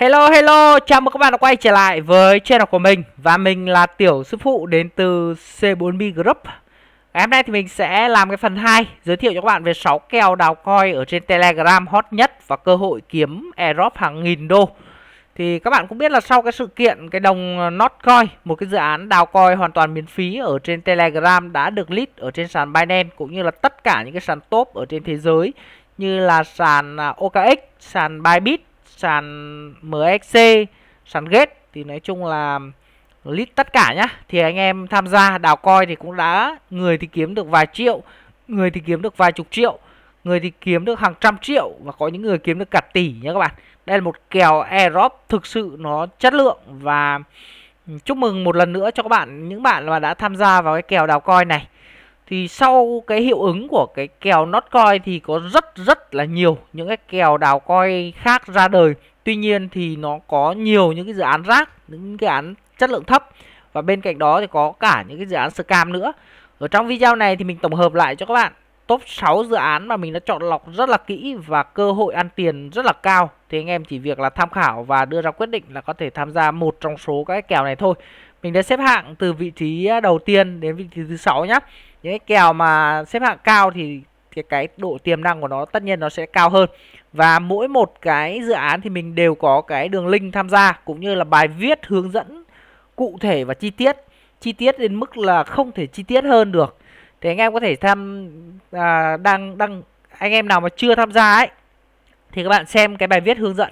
Hello hello, chào mừng các bạn đã quay trở lại với channel của mình Và mình là Tiểu Sư Phụ đến từ C4B Group Ngày hôm nay thì mình sẽ làm cái phần 2 Giới thiệu cho các bạn về 6 kèo đào coin ở trên Telegram hot nhất Và cơ hội kiếm airdrop hàng nghìn đô Thì các bạn cũng biết là sau cái sự kiện cái đồng Notcoin Một cái dự án đào coin hoàn toàn miễn phí ở trên Telegram đã được list ở trên sàn Binance Cũng như là tất cả những cái sàn top ở trên thế giới Như là sàn à, OKX, sàn Bybit sàn MXC sàn gate thì nói chung là list tất cả nhá thì anh em tham gia đào coi thì cũng đã người thì kiếm được vài triệu người thì kiếm được vài chục triệu người thì kiếm được hàng trăm triệu và có những người kiếm được cả tỷ nhé các bạn đây là một kèo airdrop thực sự nó chất lượng và ừ, chúc mừng một lần nữa cho các bạn những bạn mà đã tham gia vào cái kèo đào coi này thì sau cái hiệu ứng của cái kèo not coin thì có rất rất là nhiều những cái kèo đào coin khác ra đời tuy nhiên thì nó có nhiều những cái dự án rác những cái án chất lượng thấp và bên cạnh đó thì có cả những cái dự án scam nữa ở trong video này thì mình tổng hợp lại cho các bạn top 6 dự án mà mình đã chọn lọc rất là kỹ và cơ hội ăn tiền rất là cao thì anh em chỉ việc là tham khảo và đưa ra quyết định là có thể tham gia một trong số các kèo này thôi mình đã xếp hạng từ vị trí à, đầu tiên đến vị trí thứ sáu nhé những cái kèo mà xếp hạng cao thì cái cái độ tiềm năng của nó tất nhiên nó sẽ cao hơn và mỗi một cái dự án thì mình đều có cái đường link tham gia cũng như là bài viết hướng dẫn cụ thể và chi tiết chi tiết đến mức là không thể chi tiết hơn được thì anh em có thể tham à, đang đang anh em nào mà chưa tham gia ấy thì các bạn xem cái bài viết hướng dẫn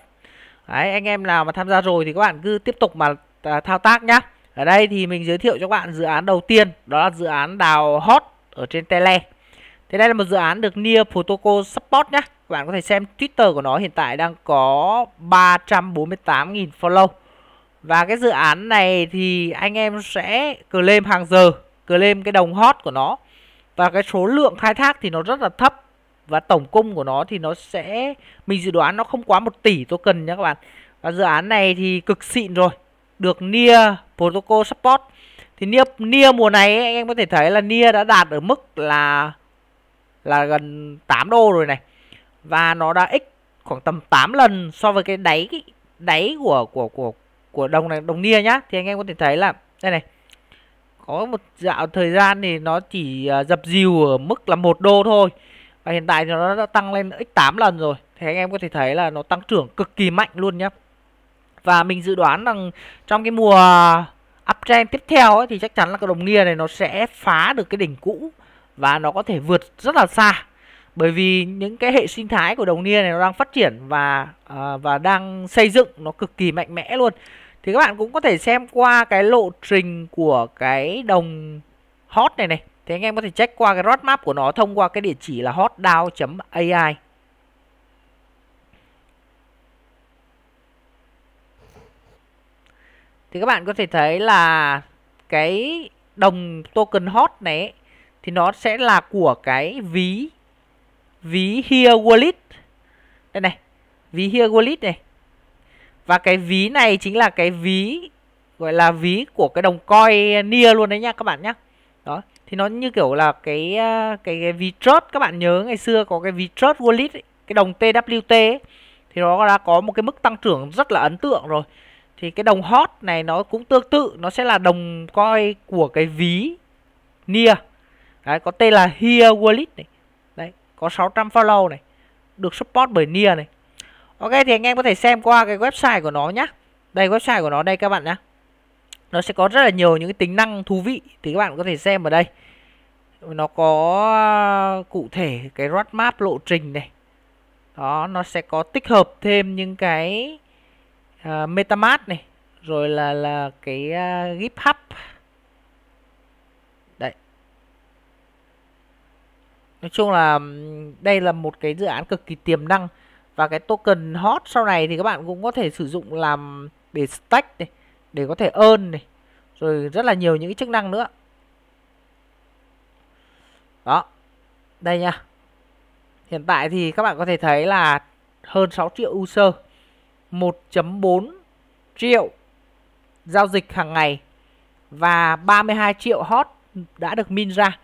Đấy, anh em nào mà tham gia rồi thì các bạn cứ tiếp tục mà à, thao tác nhá ở đây thì mình giới thiệu cho các bạn dự án đầu tiên, đó là dự án đào hot ở trên Tele. Thế đây là một dự án được Near Protocol support nhé. Các bạn có thể xem Twitter của nó hiện tại đang có 348.000 follow. Và cái dự án này thì anh em sẽ claim hàng giờ, claim cái đồng hot của nó. Và cái số lượng khai thác thì nó rất là thấp. Và tổng cung của nó thì nó sẽ, mình dự đoán nó không quá một tỷ token nhé các bạn. Và dự án này thì cực xịn rồi được Nia Protocol Support thì Nia, Nia mùa này anh em có thể thấy là Nia đã đạt ở mức là là gần 8 đô rồi này và nó đã x khoảng tầm 8 lần so với cái đáy cái đáy của của của của đồng này đồng nia nhá thì anh em có thể thấy là đây này có một dạo thời gian thì nó chỉ à, dập dìu ở mức là một đô thôi và hiện tại thì nó đã tăng lên x 8 lần rồi thì anh em có thể thấy là nó tăng trưởng cực kỳ mạnh luôn nhá và mình dự đoán rằng trong cái mùa uptrend tiếp theo ấy, thì chắc chắn là cái đồng nia này nó sẽ phá được cái đỉnh cũ và nó có thể vượt rất là xa bởi vì những cái hệ sinh thái của đồng nia này nó đang phát triển và uh, và đang xây dựng nó cực kỳ mạnh mẽ luôn thì các bạn cũng có thể xem qua cái lộ trình của cái đồng hot này này thì anh em có thể check qua cái roadmap của nó thông qua cái địa chỉ là hotdao ai thì các bạn có thể thấy là cái đồng token hot này thì nó sẽ là của cái ví ví here wallet đây này ví here wallet này và cái ví này chính là cái ví gọi là ví của cái đồng coin near luôn đấy nha các bạn nhé đó thì nó như kiểu là cái ờ, cái cái ví trust các bạn nhớ ngày xưa có cái ví trust wallet ấy, cái đồng twt ấy, thì nó đã có một cái mức tăng trưởng rất là ấn tượng rồi thì cái đồng hot này nó cũng tương tự nó sẽ là đồng coi của cái ví nia đấy, có tên là here wallet này đấy có 600 follow này được support bởi nia này ok thì anh em có thể xem qua cái website của nó nhá đây website của nó đây các bạn nhá nó sẽ có rất là nhiều những cái tính năng thú vị thì các bạn có thể xem ở đây nó có à, cụ thể cái roadmap lộ trình này đó nó sẽ có tích hợp thêm những cái uh, metamask này rồi là là cái uh, github đấy nói chung là đây là một cái dự án cực kỳ tiềm năng và cái token hot sau này thì các bạn cũng có thể sử dụng làm để stack này để có thể earn này rồi rất là nhiều những cái chức năng nữa đó đây nha hiện tại thì các bạn có thể thấy là hơn 6 triệu user 1.4 triệu giao dịch hàng ngày và 32 triệu hot đã được min ra.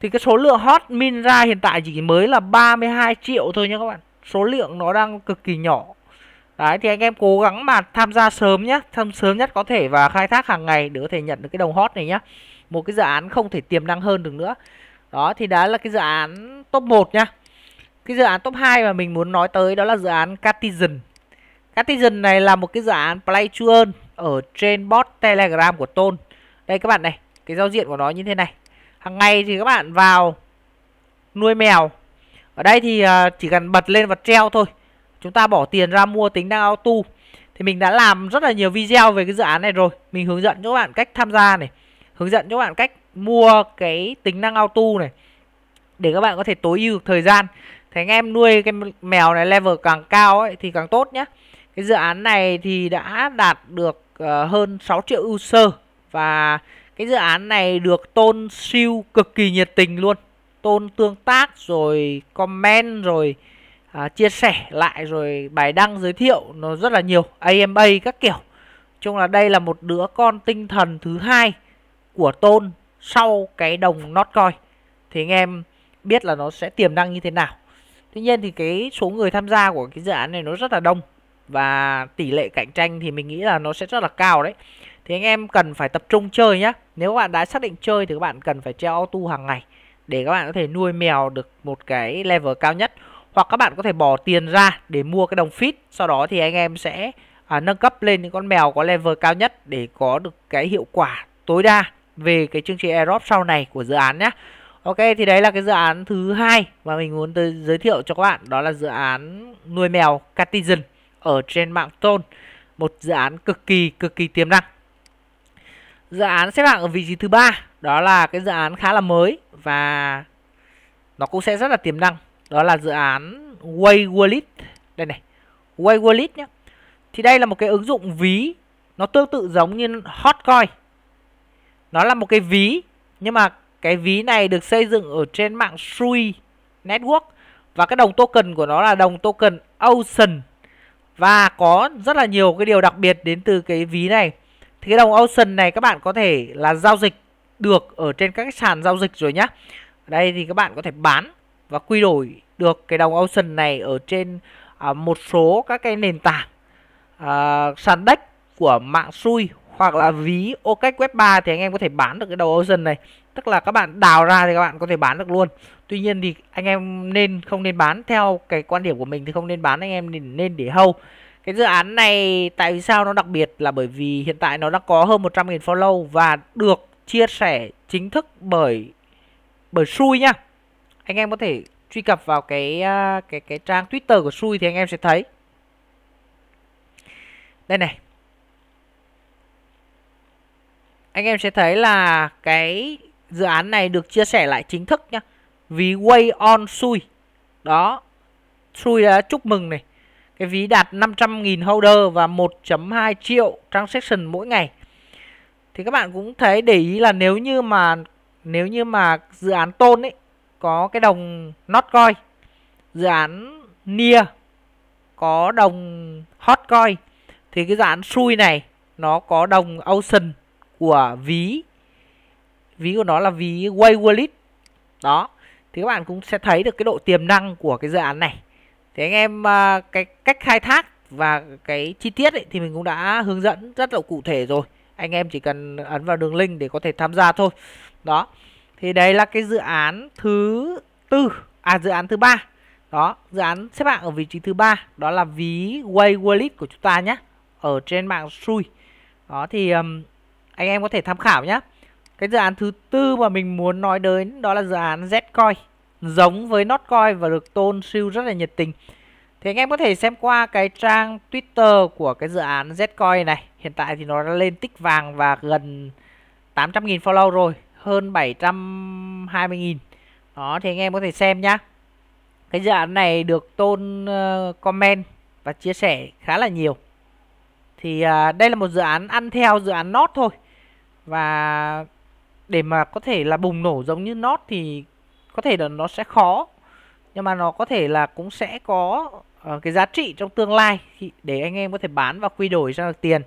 Thì cái số lượng hot min ra hiện tại chỉ mới là 32 triệu thôi nha các bạn. Số lượng nó đang cực kỳ nhỏ. Đấy thì anh em cố gắng mà tham gia sớm nhé tham sớm nhất có thể và khai thác hàng ngày để có thể nhận được cái đồng hot này nhé Một cái dự án không thể tiềm năng hơn được nữa. Đó thì đó là cái dự án top 1 nhá. Cái dự án top 2 mà mình muốn nói tới đó là dự án Cartesian Cartesian này là một cái dự án play to earn ở trên bot Telegram của Tôn. Đây các bạn này, cái giao diện của nó như thế này. Hàng ngày thì các bạn vào nuôi mèo. Ở đây thì à, chỉ cần bật lên và treo thôi. Chúng ta bỏ tiền ra mua tính năng auto. Thì mình đã làm rất là nhiều video về cái dự án này rồi. Mình hướng dẫn cho các bạn cách tham gia này. Hướng dẫn cho các bạn cách mua cái tính năng auto này. Để các bạn có thể tối ưu thời gian. Thì anh em nuôi cái mèo này level càng cao ấy thì càng tốt nhé cái dự án này thì đã đạt được ờ, hơn 6 triệu user và cái dự án này được tôn siêu cực kỳ nhiệt tình luôn. Tôn tương tác rồi comment rồi à, chia sẻ lại rồi bài đăng giới thiệu nó rất là nhiều AMA các kiểu. Chung là đây là một đứa con tinh thần thứ hai của tôn sau cái đồng Notcoin thì anh em biết là nó sẽ tiềm năng như thế nào. Tuy nhiên thì cái số người tham gia của cái dự án này nó rất là đông và tỷ lệ cạnh tranh thì mình nghĩ là nó sẽ rất là cao đấy thì anh em cần phải tập trung chơi nhé nếu các bạn đã xác định chơi thì các bạn cần phải treo auto hàng ngày để các bạn có thể nuôi mèo được một cái level cao nhất hoặc các bạn có thể bỏ tiền ra để mua cái đồng fit sau đó thì anh em sẽ à, nâng cấp lên những con mèo có level cao nhất để có được cái hiệu quả tối đa về cái chương trình airdrop sau này của dự án nhé Ok thì đấy là cái dự án thứ hai mà mình muốn tới giới thiệu cho các bạn đó là dự án nuôi mèo catizen ở trên mạng tôn một dự án cực kỳ cực kỳ tiềm năng. Dự án xếp hạng ở vị trí thứ ba đó là cái dự án khá là mới và nó cũng sẽ rất là tiềm năng. Đó là dự án Way Wallet. Đây này, Way Wallet nhé. Thì đây là một cái ứng dụng ví nó tương tự giống như Hotcoin. Nó là một cái ví nhưng mà cái ví này được xây dựng ở trên mạng Sui Network và cái đồng token của nó là đồng token Ocean và có rất là nhiều cái điều đặc biệt đến từ cái ví này thì cái đồng Ocean này các bạn có thể là giao dịch được ở trên các sàn giao dịch rồi nhá đây thì các bạn có thể bán và quy đổi được cái đồng Ocean này ở trên à, một số các cái nền tảng à, sàn deck của mạng xui hoặc là ví OKEx Web3 thì anh em có thể bán được cái đầu Ocean này tức là các bạn đào ra thì các bạn có thể bán được luôn tuy nhiên thì anh em nên không nên bán theo cái quan điểm của mình thì không nên bán anh em nên, nên để hâu cái dự án này tại vì sao nó đặc biệt là bởi vì hiện tại nó đã có hơn 100.000 follow và được chia sẻ chính thức bởi bởi Sui nhá anh em có thể truy cập vào cái à, cái cái trang Twitter của Sui thì anh em sẽ thấy đây này anh em sẽ thấy là cái dự án này được chia sẻ lại chính thức nhá ví way on sui đó sui đã à, chúc mừng này cái ví đạt 500.000 holder và 1.2 triệu transaction mỗi ngày thì các bạn cũng thấy để ý là nếu như mà nếu như mà dự án tôn ấy có cái đồng notcoin dự án near có đồng hotcoin thì cái dự án sui này nó có đồng ocean của ví ví của nó là ví Way Wallet đó thì các bạn cũng sẽ thấy được cái độ tiềm năng của cái dự án này thì anh em à, cái cách khai thác và cái chi tiết ấy, thì mình cũng đã hướng dẫn rất là cụ thể rồi anh em chỉ cần ấn vào đường link để có thể tham gia thôi đó thì đây là cái dự án thứ tư à dự án thứ ba đó dự án xếp hạng ở vị trí thứ ba đó là ví Way Wallet của chúng ta nhé ở trên mạng Sui đó thì um, anh em có thể tham khảo nhé cái dự án thứ tư mà mình muốn nói đến đó là dự án Zcoin giống với Notcoin và được Tôn siêu rất là nhiệt tình. Thì anh em có thể xem qua cái trang Twitter của cái dự án Zcoin này. Hiện tại thì nó đã lên tích vàng và gần 800.000 follow rồi, hơn 720.000. Đó thì anh em có thể xem nhá. Cái dự án này được Tôn ờ, comment và chia sẻ khá là nhiều. Thì à, đây là một dự án ăn theo dự án Not thôi. Và để mà có thể là bùng nổ giống như Node thì có thể là nó sẽ khó nhưng mà nó có thể là cũng sẽ có uh, cái giá trị trong tương lai để anh em có thể bán và quy đổi ra được tiền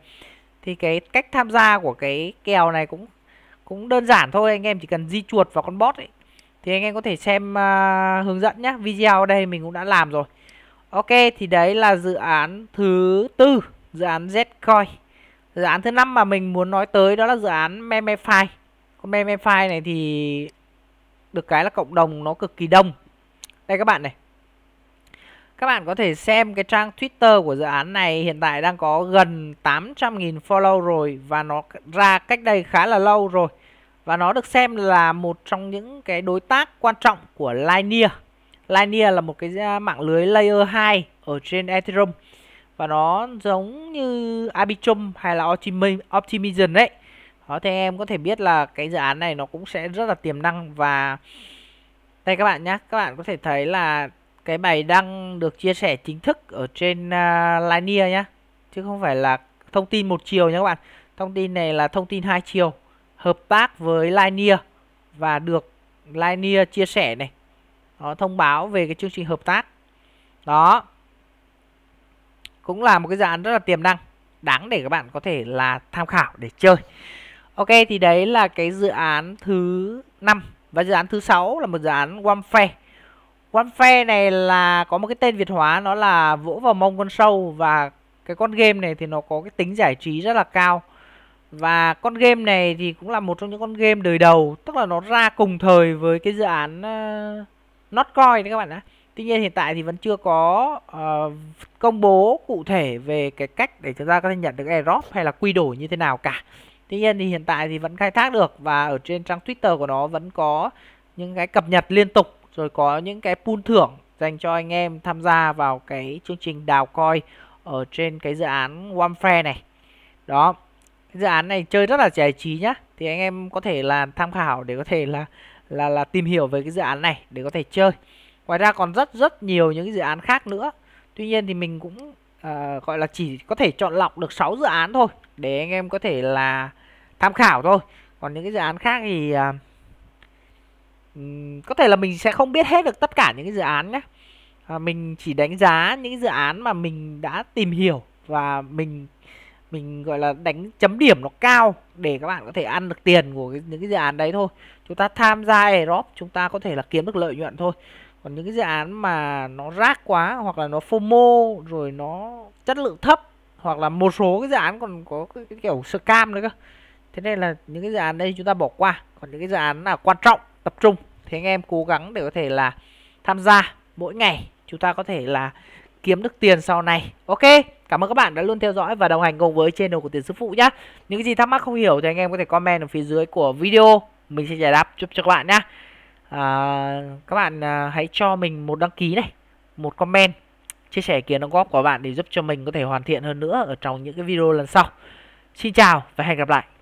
thì cái cách tham gia của cái kèo này cũng cũng đơn giản thôi anh em chỉ cần di chuột vào con bot ấy thì anh em có thể xem uh, hướng dẫn nhé video ở đây mình cũng đã làm rồi ok thì đấy là dự án thứ tư dự án zcoin dự án thứ năm mà mình muốn nói tới đó là dự án memefy con meme file này thì được cái là cộng đồng nó cực kỳ đông đây các bạn này các bạn có thể xem cái trang Twitter của dự án này hiện tại đang có gần 800.000 follow rồi và nó ra cách đây khá là lâu rồi và nó được xem là một trong những cái đối tác quan trọng của Linear. Linear là một cái à, mạng lưới layer 2 ở trên Ethereum và nó giống như Arbitrum hay là Optimism đấy đó ờ, thì em có thể biết là cái dự án này nó cũng sẽ rất là tiềm năng và đây các bạn nhé các bạn có thể thấy là cái bài đăng được chia sẻ chính thức ở trên uh, Linear nhé chứ không phải là thông tin một chiều nhé các bạn thông tin này là thông tin hai chiều hợp tác với Linea và được Linea chia sẻ này đó, thông báo về cái chương trình hợp tác đó cũng là một cái dự án rất là tiềm năng đáng để các bạn có thể là tham khảo để chơi Ok thì đấy là cái dự án thứ 5 và dự án thứ 6 là một dự án OneFair. OneFair này là có một cái tên Việt hóa nó là vỗ vào mông con sâu và cái con game này thì nó có cái tính giải trí rất là cao. Và con game này thì cũng là một trong những con game đời đầu, tức là nó ra cùng thời với cái dự án uh, Notcoin đấy các bạn ạ. Tuy nhiên hiện tại thì vẫn chưa có uh, công bố cụ thể về cái cách để chúng ta có thể nhận được airdrop hay là quy đổi như thế nào cả tuy nhiên thì hiện tại thì vẫn khai thác được và ở trên trang Twitter của nó vẫn có những cái cập nhật liên tục rồi có những cái pool thưởng dành cho anh em tham gia vào cái chương trình đào coi ở trên cái dự án Warfare này đó dự án này chơi rất là giải trí nhá thì anh em có thể là tham khảo để có thể là là là tìm hiểu về cái dự án này để có thể chơi ngoài ra còn rất rất nhiều những cái dự án khác nữa tuy nhiên thì mình cũng uh, gọi là chỉ có thể chọn lọc được 6 dự án thôi để anh em có thể là tham khảo thôi còn những cái dự án khác thì uh, có thể là mình sẽ không biết hết được tất cả những cái dự án nhé à, mình chỉ đánh giá những dự án mà mình đã tìm hiểu và mình mình gọi là đánh chấm điểm nó cao để các bạn có thể ăn được tiền của cái, những cái dự án đấy thôi chúng ta tham gia airdrop chúng ta có thể là kiếm được lợi nhuận thôi còn những cái dự án mà nó rác quá hoặc là nó fomo rồi nó chất lượng thấp hoặc là một số cái dự án còn có cái, cái kiểu scam nữa cơ thế nên là những cái dự án đây chúng ta bỏ qua còn những cái dự án là quan trọng tập trung thì anh em cố gắng để có thể là tham gia mỗi ngày chúng ta có thể là kiếm được tiền sau này ok cảm ơn các bạn đã luôn theo dõi và đồng hành cùng với channel của tiền sư phụ nhé những gì thắc mắc không hiểu thì anh em có thể comment ở phía dưới của video mình sẽ giải đáp giúp cho các bạn nhé à, các bạn à, hãy cho mình một đăng ký này một comment chia sẻ kiến đóng góp của bạn để giúp cho mình có thể hoàn thiện hơn nữa ở trong những cái video lần sau. Xin chào và hẹn gặp lại.